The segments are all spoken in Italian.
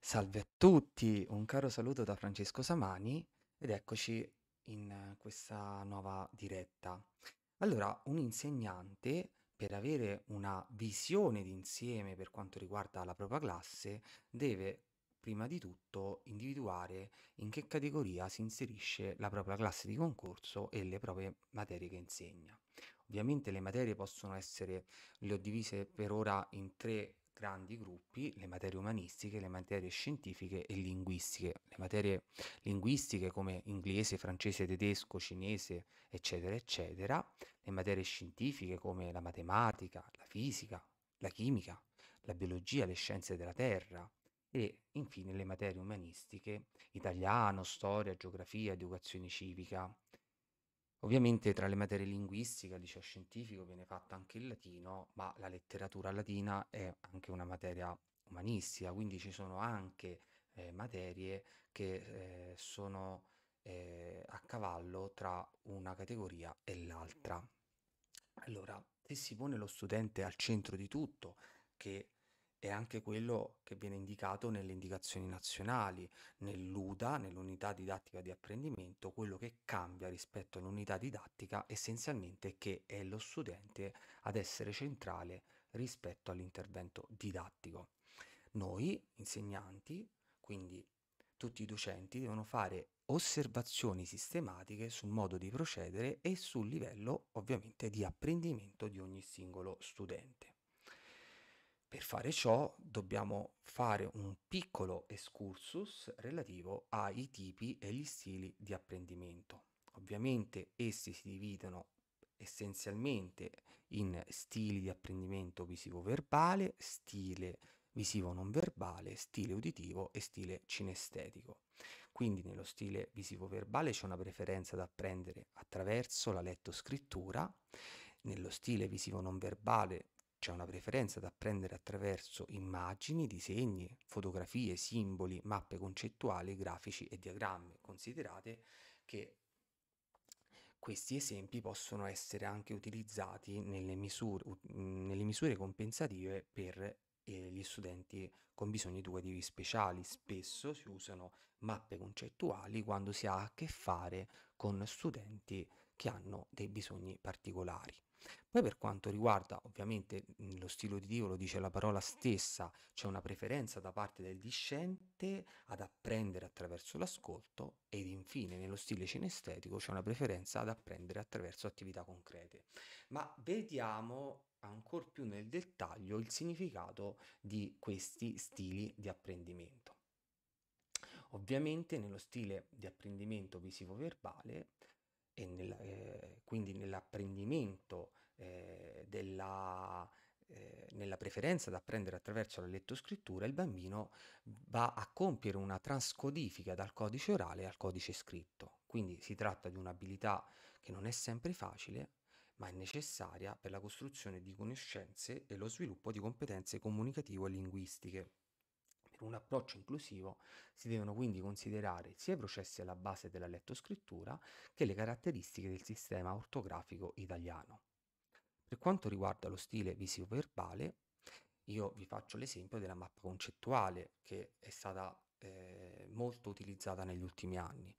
Salve a tutti, un caro saluto da Francesco Samani ed eccoci in questa nuova diretta. Allora, un insegnante per avere una visione d'insieme per quanto riguarda la propria classe deve prima di tutto individuare in che categoria si inserisce la propria classe di concorso e le proprie materie che insegna. Ovviamente le materie possono essere, le ho divise per ora in tre grandi gruppi le materie umanistiche, le materie scientifiche e linguistiche. Le materie linguistiche come inglese, francese, tedesco, cinese, eccetera, eccetera. Le materie scientifiche come la matematica, la fisica, la chimica, la biologia, le scienze della terra. E infine le materie umanistiche, italiano, storia, geografia, educazione civica, Ovviamente tra le materie linguistiche al liceo scientifico viene fatta anche il latino, ma la letteratura latina è anche una materia umanistica, quindi ci sono anche eh, materie che eh, sono eh, a cavallo tra una categoria e l'altra. Allora, se si pone lo studente al centro di tutto, che è anche quello che viene indicato nelle indicazioni nazionali, nell'UDA, nell'unità didattica di apprendimento, quello che cambia rispetto all'unità didattica essenzialmente è che è lo studente ad essere centrale rispetto all'intervento didattico. Noi, insegnanti, quindi tutti i docenti, devono fare osservazioni sistematiche sul modo di procedere e sul livello ovviamente di apprendimento di ogni singolo studente. Per fare ciò dobbiamo fare un piccolo excursus relativo ai tipi e gli stili di apprendimento. Ovviamente essi si dividono essenzialmente in stili di apprendimento visivo-verbale, stile visivo non verbale, stile uditivo e stile cinestetico. Quindi nello stile visivo-verbale c'è una preferenza da apprendere attraverso la letto-scrittura, nello stile visivo non verbale c'è una preferenza ad apprendere attraverso immagini, disegni, fotografie, simboli, mappe concettuali, grafici e diagrammi. Considerate che questi esempi possono essere anche utilizzati nelle misure, nelle misure compensative per eh, gli studenti con bisogni educativi speciali. Spesso si usano mappe concettuali quando si ha a che fare con studenti che hanno dei bisogni particolari. Poi per quanto riguarda ovviamente mhmm, lo stile di uditivo, lo dice la parola stessa, c'è una preferenza da parte del discente ad apprendere attraverso l'ascolto ed infine nello stile cinestetico c'è una preferenza ad apprendere attraverso attività concrete. Ma vediamo ancora più nel dettaglio il significato di questi stili di apprendimento. Ovviamente nello stile di apprendimento visivo-verbale e nel, eh, quindi nell'apprendimento eh, della, eh, nella preferenza ad apprendere attraverso la lettoscrittura, il bambino va a compiere una transcodifica dal codice orale al codice scritto. Quindi si tratta di un'abilità che non è sempre facile, ma è necessaria per la costruzione di conoscenze e lo sviluppo di competenze comunicative e linguistiche. Per un approccio inclusivo si devono quindi considerare sia i processi alla base della lettoscrittura che le caratteristiche del sistema ortografico italiano. Per quanto riguarda lo stile visivo-verbale, io vi faccio l'esempio della mappa concettuale che è stata eh, molto utilizzata negli ultimi anni.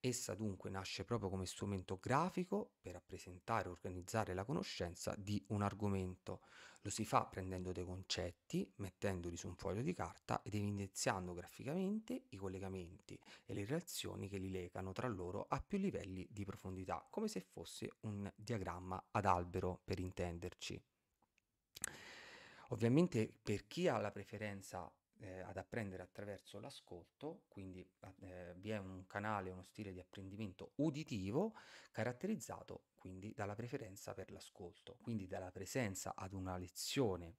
Essa dunque nasce proprio come strumento grafico per rappresentare e organizzare la conoscenza di un argomento. Lo si fa prendendo dei concetti, mettendoli su un foglio di carta ed evidenziando graficamente i collegamenti e le relazioni che li legano tra loro a più livelli di profondità, come se fosse un diagramma ad albero, per intenderci. Ovviamente per chi ha la preferenza eh, ad apprendere attraverso l'ascolto, quindi ah, eh, vi è un canale, uno stile di apprendimento uditivo caratterizzato quindi dalla preferenza per l'ascolto, quindi dalla presenza ad una lezione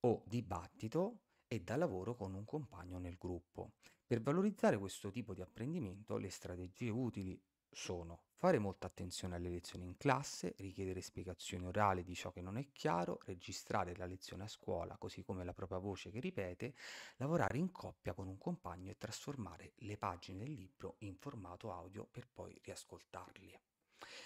o dibattito e dal lavoro con un compagno nel gruppo. Per valorizzare questo tipo di apprendimento, le strategie utili sono fare molta attenzione alle lezioni in classe, richiedere spiegazioni orali di ciò che non è chiaro, registrare la lezione a scuola così come la propria voce che ripete, lavorare in coppia con un compagno e trasformare le pagine del libro in formato audio per poi riascoltarli.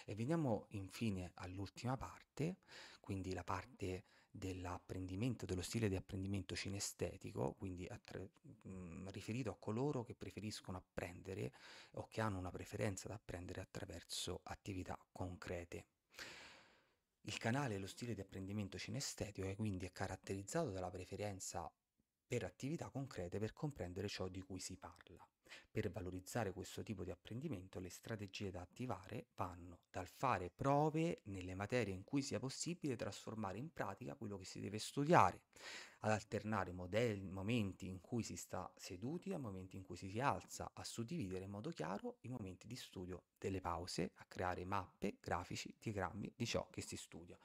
E veniamo infine all'ultima parte, quindi la parte dell'apprendimento, dello stile di apprendimento cinestetico, quindi attra- mm, riferito a coloro che preferiscono apprendere o che hanno una preferenza ad apprendere attraverso attività concrete. Il canale e lo stile di apprendimento cinestetico è quindi caratterizzato dalla preferenza per attività concrete per comprendere ciò di cui si parla. Per valorizzare questo tipo di apprendimento le strategie da attivare vanno dal fare prove nelle materie in cui sia possibile trasformare in pratica quello che si deve studiare, ad alternare modelli, momenti in cui si sta seduti a momenti in cui si si alza, a suddividere in modo chiaro i momenti di studio delle pause, a creare mappe, grafici, diagrammi di ciò che si studia.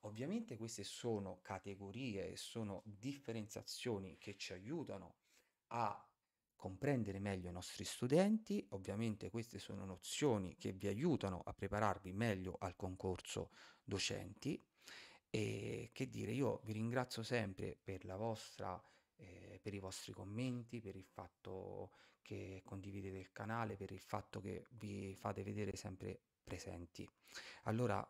Ovviamente queste sono categorie, sono differenziazioni che ci aiutano a comprendere meglio i nostri studenti, ovviamente queste sono nozioni che vi aiutano a prepararvi meglio al concorso docenti e che dire, io vi ringrazio sempre per la vostra eh, per i vostri commenti, per il fatto che condividete il canale, per il fatto che vi fate vedere sempre presenti. Allora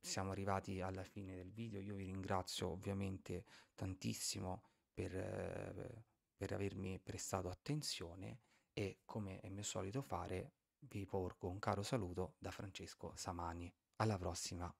siamo arrivati alla fine del video, io vi ringrazio ovviamente tantissimo per, eh, per avermi prestato attenzione e come è mio solito fare vi porgo un caro saluto da Francesco Samani. Alla prossima!